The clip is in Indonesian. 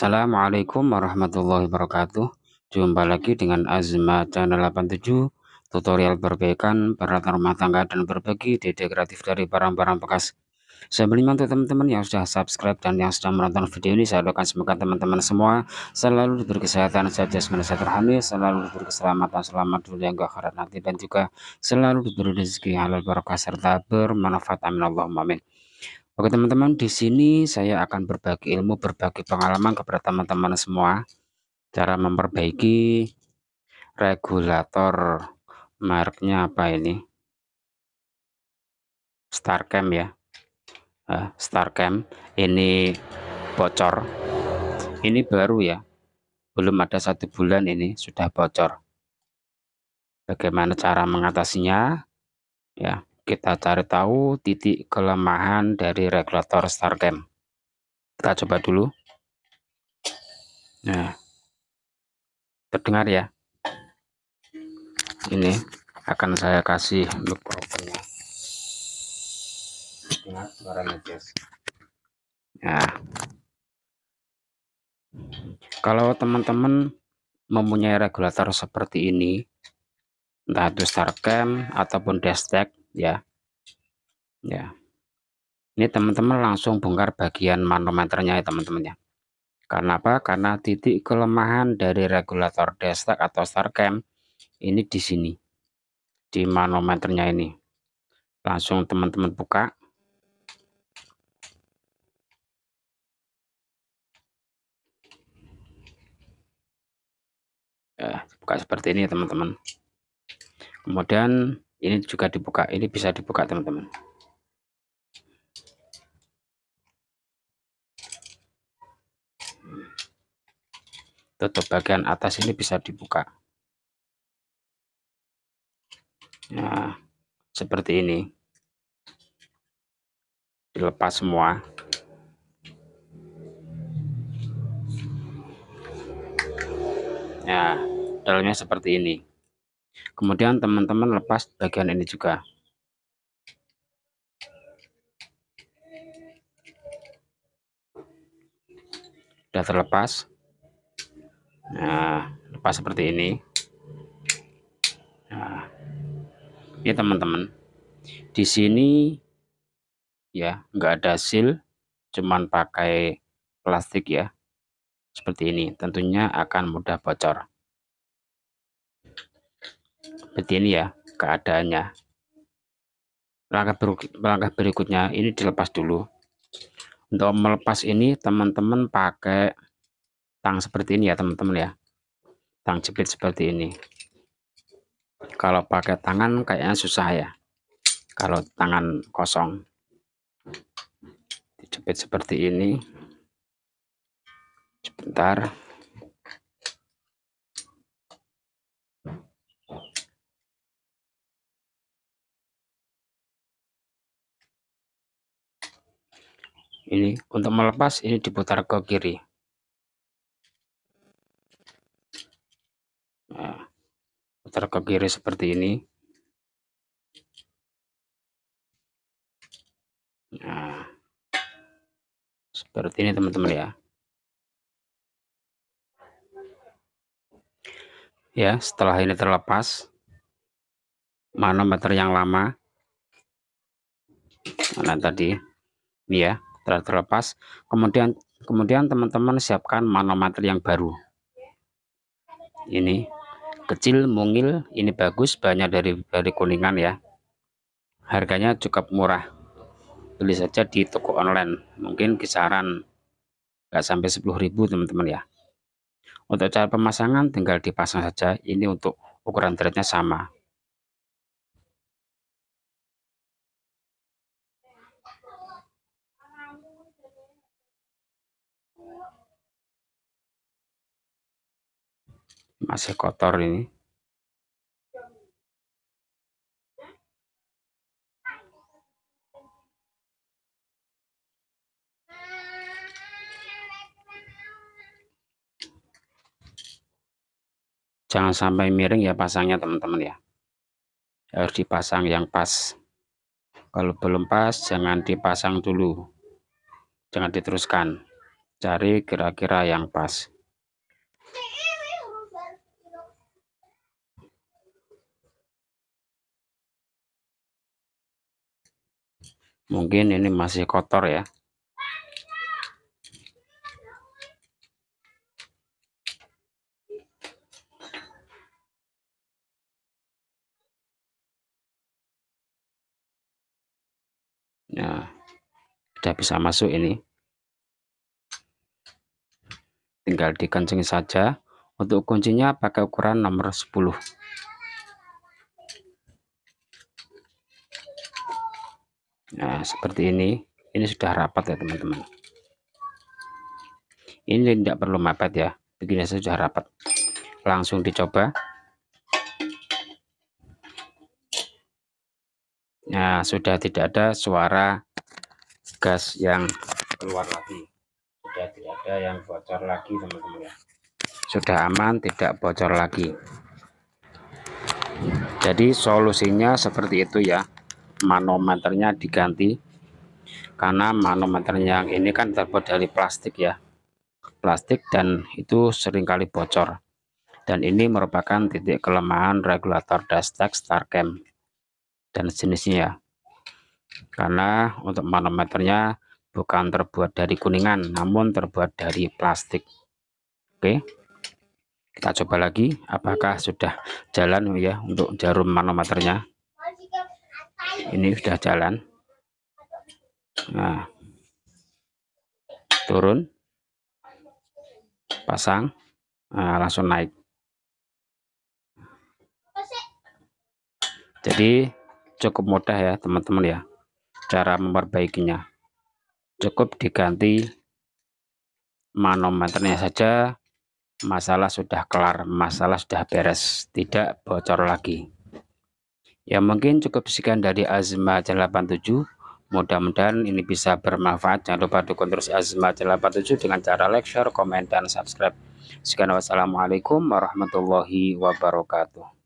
Assalamualaikum warahmatullahi wabarakatuh. Jumpa lagi dengan Azma Channel 87, tutorial perbaikan peralatan rumah tangga dan berbagi dede kreatif dari barang-barang bekas. Saya Sebelumnya untuk teman-teman yang sudah subscribe dan yang sudah menonton video ini, saya doakan semoga teman-teman semua selalu diberi kesehatan, sehat jasmani, sehat rohani, selalu diberi keselamatan, selamat yang gak akhirat nanti dan juga selalu diberi rezeki halal barokah serta bermanfaat. Amin Allahumma amin. Oke teman-teman, di sini saya akan berbagi ilmu, berbagi pengalaman kepada teman-teman semua cara memperbaiki regulator mereknya apa ini? Starcam ya. Eh, Starcam ini bocor. Ini baru ya. Belum ada satu bulan ini sudah bocor. Bagaimana cara mengatasinya? Ya. Kita cari tahu titik kelemahan dari regulator StarCam. Kita coba dulu. Nah, terdengar ya. Ini akan saya kasih mikrofonnya. Dengar suaranya Nah, kalau teman-teman mempunyai regulator seperti ini, entah itu Starcam ataupun Destek, ya, Ya. Ini teman-teman langsung bongkar bagian manometernya ya teman-teman ya. Karena apa? Karena titik kelemahan dari regulator desktop atau star cam ini di sini. Di manometernya ini. Langsung teman-teman buka. Ya, buka seperti ini teman-teman. Kemudian ini juga dibuka. Ini bisa dibuka teman-teman. tutup bagian atas ini bisa dibuka nah seperti ini dilepas semua ya, dalamnya seperti ini kemudian teman-teman lepas bagian ini juga sudah terlepas nah lepas seperti ini nah ini teman-teman di sini ya nggak ada seal cuman pakai plastik ya seperti ini tentunya akan mudah bocor seperti ini ya keadaannya langkah, langkah berikutnya ini dilepas dulu untuk melepas ini teman-teman pakai tang seperti ini ya teman-teman ya tang jepit seperti ini kalau pakai tangan kayaknya susah ya kalau tangan kosong dijepit seperti ini sebentar ini untuk melepas ini diputar ke kiri Nah, putar ke kiri seperti ini nah seperti ini teman-teman ya ya setelah ini terlepas manometer yang lama mana tadi ini ya telah terlepas kemudian kemudian teman-teman siapkan manometer yang baru ini kecil mungil ini bagus banyak dari dari kuningan ya harganya cukup murah beli saja di toko online mungkin kisaran nggak sampai 10.000 teman-teman ya untuk cara pemasangan tinggal dipasang saja ini untuk ukuran threadnya sama masih kotor ini jangan sampai miring ya pasangnya teman-teman ya harus dipasang yang pas kalau belum pas jangan dipasang dulu jangan diteruskan cari kira-kira yang pas mungkin ini masih kotor ya Nah, ya, sudah bisa masuk ini. Tinggal dikencengi saja. Untuk kuncinya pakai ukuran nomor 10. Nah, seperti ini. Ini sudah rapat ya, teman-teman. Ini tidak perlu mepet ya. Begini saja sudah rapat. Langsung dicoba. Nah, sudah tidak ada suara gas yang keluar lagi. Sudah tidak ada yang bocor lagi, teman-teman ya. Sudah aman, tidak bocor lagi. Jadi solusinya seperti itu ya manometernya diganti karena manometer yang ini kan terbuat dari plastik ya plastik dan itu seringkali bocor dan ini merupakan titik kelemahan regulator Star Starcam dan jenisnya ya. karena untuk manometernya bukan terbuat dari kuningan namun terbuat dari plastik oke kita coba lagi apakah sudah jalan ya untuk jarum manometernya ini sudah jalan nah turun pasang nah, langsung naik jadi cukup mudah ya teman-teman ya cara memperbaikinya cukup diganti manometernya saja masalah sudah kelar masalah sudah beres tidak bocor lagi Ya mungkin cukup sekian dari Azma 87. Mudah-mudahan ini bisa bermanfaat. Jangan lupa dukung terus Azma 87 dengan cara like, share, komen, dan subscribe. Sekian wassalamualaikum warahmatullahi wabarakatuh.